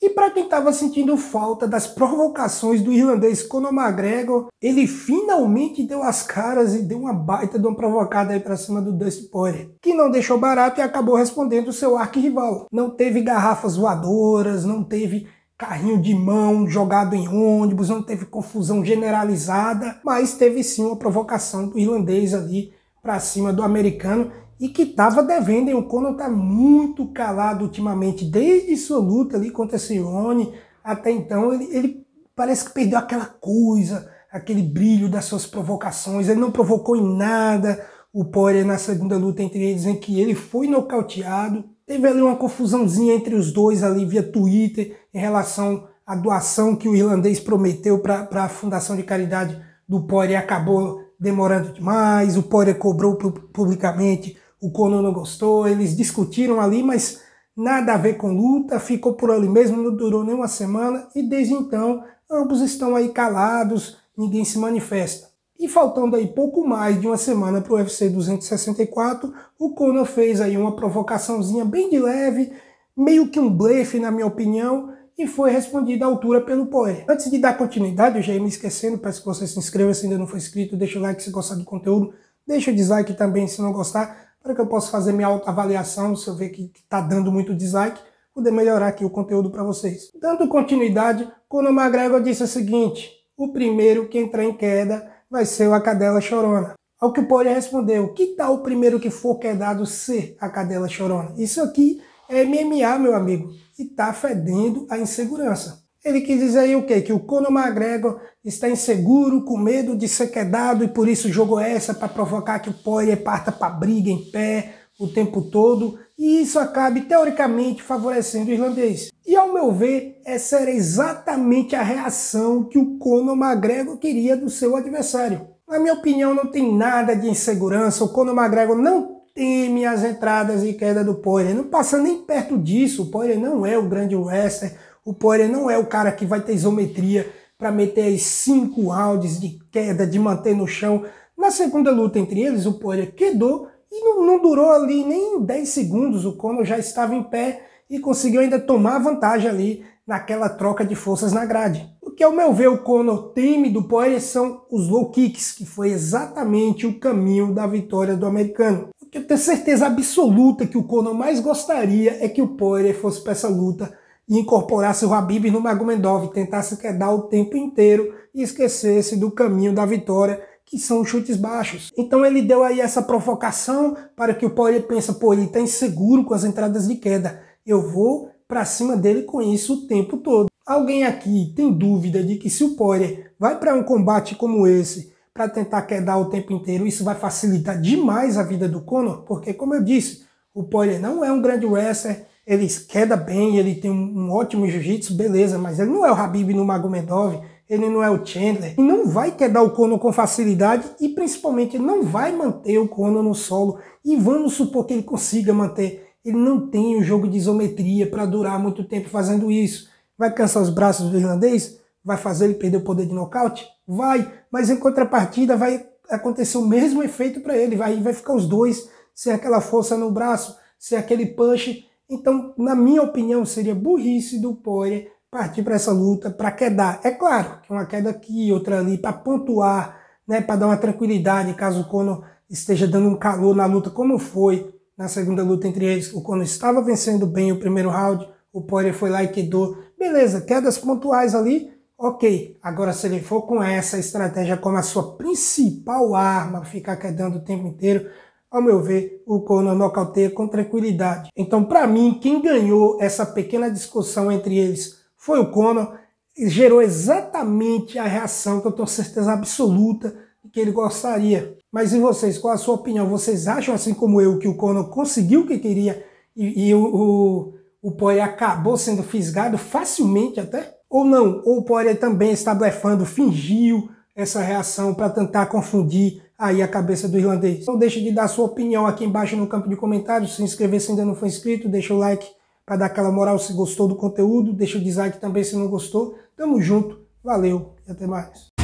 E para quem estava sentindo falta das provocações do irlandês Conor McGregor, ele finalmente deu as caras e deu uma baita de uma provocada aí para cima do Dusty Poirier, que não deixou barato e acabou respondendo o seu arquirrival. Não teve garrafas voadoras, não teve carrinho de mão jogado em ônibus, não teve confusão generalizada, mas teve sim uma provocação do irlandês ali para cima do americano e que estava devendo. E o Conor está muito calado ultimamente, desde sua luta ali contra a Cione até então. Ele, ele, parece que perdeu aquela coisa, aquele brilho das suas provocações. Ele não provocou em nada o Poirier na segunda luta entre eles, em que ele foi nocauteado. Teve ali uma confusãozinha entre os dois ali via Twitter em relação à doação que o irlandês prometeu para a fundação de caridade do Poirier acabou demorando demais, o Poirier cobrou publicamente o Kono não gostou, eles discutiram ali, mas nada a ver com luta, ficou por ali mesmo, não durou nem uma semana, e desde então ambos estão aí calados, ninguém se manifesta. E faltando aí pouco mais de uma semana para o UFC 264, o Conor fez aí uma provocaçãozinha bem de leve, meio que um blefe na minha opinião, e foi respondida à altura pelo Poé. Antes de dar continuidade, eu já ia me esquecendo, peço que você se inscreva se ainda não for inscrito, deixa o like se gostar do conteúdo, deixa o dislike também se não gostar, para que eu possa fazer minha autoavaliação se eu ver que está dando muito dislike, poder melhorar aqui o conteúdo para vocês. Dando continuidade, quando o McGregor disse o seguinte, o primeiro que entrar em queda vai ser a cadela chorona. Ao que o Poirier respondeu, que tal o primeiro que for quedado ser a cadela chorona? Isso aqui é MMA, meu amigo, e está fedendo a insegurança. Ele quis dizer aí o quê? Que o Conor McGregor está inseguro, com medo de ser quedado e por isso jogou é essa para provocar que o Poirier parta para briga em pé o tempo todo e isso acabe teoricamente favorecendo o irlandês. E ao meu ver, essa era exatamente a reação que o Conor McGregor queria do seu adversário. Na minha opinião, não tem nada de insegurança. O Conor McGregor não teme as entradas e queda do Poirier. Não passa nem perto disso. O Poirier não é o grande wrestler o Poirier não é o cara que vai ter isometria para meter aí cinco rounds de queda, de manter no chão. Na segunda luta entre eles, o Poirier quedou e não, não durou ali nem 10 segundos. O Conor já estava em pé e conseguiu ainda tomar vantagem ali naquela troca de forças na grade. O que, ao meu ver, o Conor teme do Poirier são os low kicks, que foi exatamente o caminho da vitória do americano. O que eu tenho certeza absoluta que o Conor mais gostaria é que o Poirier fosse para essa luta e incorporasse o Habib no Magomedov, tentasse quedar o tempo inteiro e esquecesse do caminho da vitória, que são os chutes baixos. Então ele deu aí essa provocação para que o Poirier pense, pô, ele está inseguro com as entradas de queda, eu vou para cima dele com isso o tempo todo. Alguém aqui tem dúvida de que se o Poirier vai para um combate como esse, para tentar quedar o tempo inteiro, isso vai facilitar demais a vida do Conor, porque como eu disse, o Poirier não é um grande wrestler, ele queda bem, ele tem um ótimo jiu-jitsu, beleza, mas ele não é o Habib no Magomedov, ele não é o Chandler, e não vai quedar o Conor com facilidade e principalmente ele não vai manter o Conor no solo e vamos supor que ele consiga manter, ele não tem o um jogo de isometria para durar muito tempo fazendo isso. Vai cansar os braços do irlandês? Vai fazer ele perder o poder de nocaute? Vai, mas em contrapartida vai acontecer o mesmo efeito para ele, vai, vai ficar os dois sem aquela força no braço, sem aquele punch então, na minha opinião, seria burrice do Poirier partir para essa luta para quedar. É claro que uma queda aqui, outra ali, para pontuar, né, para dar uma tranquilidade caso o Conor esteja dando um calor na luta, como foi na segunda luta entre eles. O Conor estava vencendo bem o primeiro round, o Poirier foi lá e quedou. Beleza, quedas pontuais ali, ok. Agora, se ele for com essa estratégia como a sua principal arma, ficar quedando o tempo inteiro, ao meu ver, o Conan nocauteia com tranquilidade. Então, para mim, quem ganhou essa pequena discussão entre eles foi o Conan, e gerou exatamente a reação que eu tenho certeza absoluta que ele gostaria. Mas e vocês? Qual a sua opinião? Vocês acham, assim como eu, que o Conan conseguiu o que queria e, e o, o, o Poirier acabou sendo fisgado facilmente até? Ou não? Ou o Poirier também está blefando, fingiu essa reação para tentar confundir aí a cabeça do irlandês. Não deixe de dar sua opinião aqui embaixo no campo de comentários, se inscrever se ainda não for inscrito, deixa o like para dar aquela moral se gostou do conteúdo, deixa o dislike também se não gostou. Tamo junto, valeu e até mais.